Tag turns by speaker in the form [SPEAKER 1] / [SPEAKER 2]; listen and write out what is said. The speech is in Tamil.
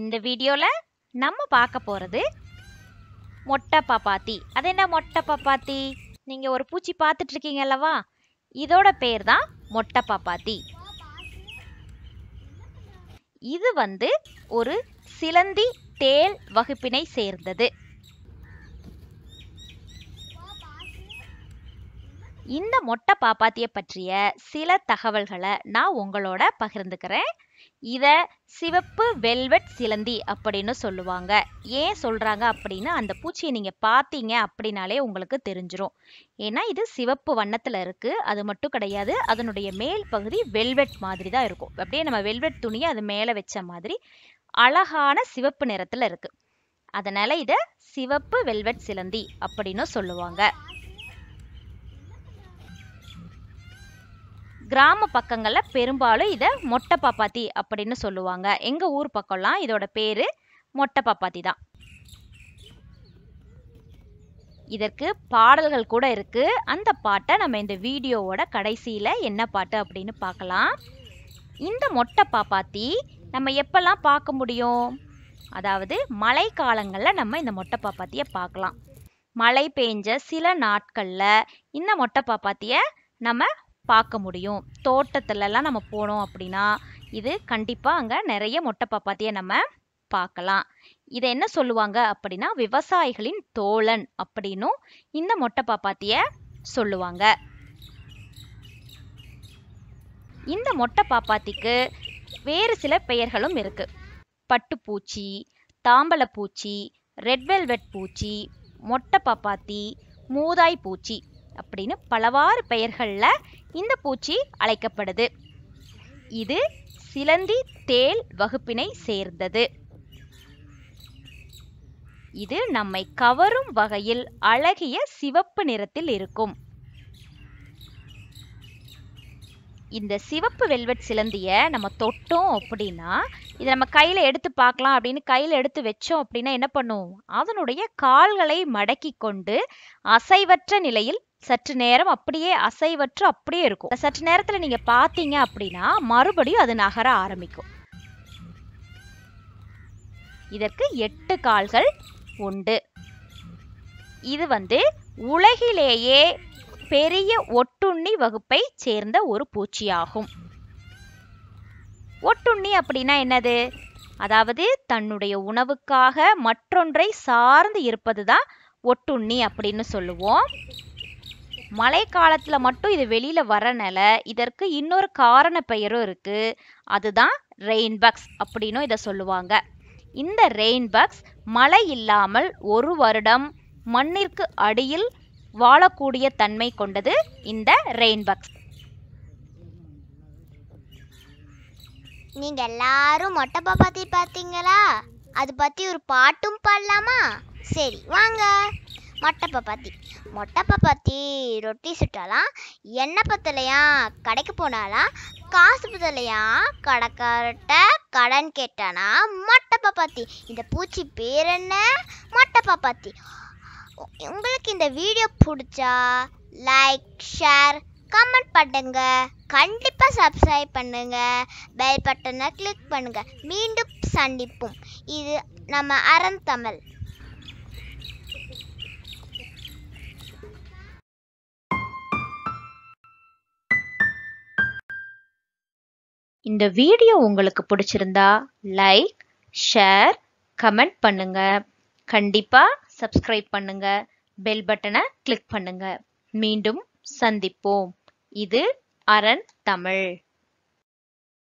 [SPEAKER 1] இந்த வீடியோவில் நம்ம பார்க்க போகிறது மொட்டை பாப்பாத்தி அது என்ன மொட்டை பாப்பாத்தி நீங்கள் ஒரு பூச்சி பார்த்துட்ருக்கீங்க அல்லவா இதோட பேர் தான் மொட்டை பாப்பாத்தி இது வந்து ஒரு சிலந்தி தேல் வகுப்பினை சேர்ந்தது இந்த மொட்டை பாப்பாத்திய பற்றிய சில தகவல்களை நான் உங்களோட பகிர்ந்துக்கிறேன் இதை சிவப்பு வெல்வெட் சிலந்தி அப்படின்னு சொல்லுவாங்க ஏன் சொல்கிறாங்க அப்படின்னு அந்த பூச்சியை நீங்கள் பார்த்தீங்க அப்படின்னாலே உங்களுக்கு தெரிஞ்சிடும் ஏன்னா இது சிவப்பு வண்ணத்தில் இருக்குது அது மட்டும் கிடையாது அதனுடைய மேல் பகுதி வெல்வெட் மாதிரி தான் இருக்கும் அப்படியே நம்ம வெல்வெட் துணியை அது மேலே வச்ச மாதிரி அழகான சிவப்பு நிறத்தில் இருக்குது அதனால் இதை சிவப்பு வெல்வெட் சிலந்தி அப்படின்னு சொல்லுவாங்க கிராம பக்கங்களில் பெரும்பாலும் இதை மொட்டை பாப்பாத்தி அப்படின்னு சொல்லுவாங்க எங்கள் ஊர் பக்கம்லாம் இதோட பேர் மொட்டை பாப்பாத்தி தான் இதற்கு பாடல்கள் கூட இருக்குது அந்த பாட்டை நம்ம இந்த வீடியோவோட கடைசியில் என்ன பாட்டு அப்படின்னு பார்க்கலாம் இந்த மொட்டை பாப்பாத்தி நம்ம எப்பெல்லாம் பார்க்க முடியும் அதாவது மழை காலங்களில் நம்ம இந்த மொட்டை பாப்பாத்தியை பார்க்கலாம் மழை பெஞ்ச சில நாட்களில் இந்த மொட்டை பாப்பாத்தியை நம்ம பார்க்க முடியும் தோட்டத்துலலாம் நம்ம போனோம் அப்படின்னா இது கண்டிப்பாக அங்கே நிறைய மொட்டை பாப்பாத்தியை நம்ம பார்க்கலாம் இதை என்ன சொல்லுவாங்க அப்படின்னா விவசாயிகளின் தோழன் அப்படின்னும் இந்த மொட்டை பாப்பாத்திய சொல்லுவாங்க இந்த மொட்டை பாப்பாத்திக்கு வேறு சில பெயர்களும் இருக்கு பட்டுப்பூச்சி தாம்பலப்பூச்சி ரெட் வெல்வெட் பூச்சி மொட்டை பாப்பாத்தி மூதாய் பூச்சி அப்படின்னு பலவாறு பெயர்களில் இந்த பூச்சி அழைக்கப்படுது இது சிலந்தி தேல் வகுப்பினை சேர்ந்தது இது நம்மை கவரும் வகையில் அழகிய சிவப்பு நிறத்தில் இருக்கும் இந்த சிவப்பு வெல்வெட் சிலந்தியை நம்ம தொட்டோம் அப்படின்னா இதை நம்ம கையில் எடுத்து பார்க்கலாம் அப்படின்னு கையில் எடுத்து வச்சோம் அப்படின்னா என்ன பண்ணும் அதனுடைய கால்களை மடக்கி கொண்டு அசைவற்ற நிலையில் சற்று நேரம் அப்படியே அசைவற்று அப்படியே இருக்கும் சற்று நேரத்தில் நீங்கள் பார்த்தீங்க அப்படின்னா மறுபடியும் அது நகர ஆரம்பிக்கும் இதற்கு எட்டு கால்கள் உண்டு இது வந்து உலகிலேயே பெரிய ஒட்டுண்ணி வகுப்பை சேர்ந்த ஒரு பூச்சியாகும் ஒட்டுண்ணி அப்படின்னா என்னது அதாவது தன்னுடைய உணவுக்காக மற்றொன்றை சார்ந்து இருப்பது தான் ஒட்டுண்ணி அப்படின்னு சொல்லுவோம் மழை காலத்தில் மட்டும் இது வெளியில் வரனால இதற்கு இன்னொரு காரண பெயரும் இருக்குது அதுதான் ரெயின்பக்ஸ் அப்படின்னும் இதை சொல்லுவாங்க இந்த ரெயின்பக்ஸ் மழை இல்லாமல் ஒரு வருடம் மண்ணிற்கு அடியில் வாழக்கூடிய தன்மை கொண்டது இந்த ரெயின்பக்ஸ்
[SPEAKER 2] நீங்க எல்லாரும் மொட்டப்பா பத்தி பாத்தீங்களா அது பத்தி ஒரு பாட்டும் பாடலாமா சரி வாங்க மொட்டை பாத்தி மொட்டை பாத்தி ரொட்டி சுட்டாலாம் எண்ணெய் பத்தலையா கடைக்கு போனாலா காசு பத்தலையா கடைக்கார்ட்ட கடன் கேட்டானா மொட்டை பாத்தி இந்த பூச்சி பேர் என்ன மொட்டை பாத்தி உங்களுக்கு இந்த வீடியோ பிடிச்சா லைக் ஷேர் கமெண்ட் பண்ணுங்க கண்டிப்பாக சப்ஸ்கிரைப் பண்ணுங்க பெல் பட்டனை கிளிக் பண்ணுங்க மீண்டும் சந்திப்போம் இது நம்ம அறந்தமிழ்
[SPEAKER 1] இந்த வீடியோ உங்களுக்கு பிடிச்சிருந்தா லைக் ஷேர் கமெண்ட் பண்ணுங்க கண்டிப்பா சப்ஸ்கிரைப் பண்ணுங்க பெல் பட்டனை கிளிக் பண்ணுங்க மீண்டும் சந்திப்போம் இது அரண் தமிழ்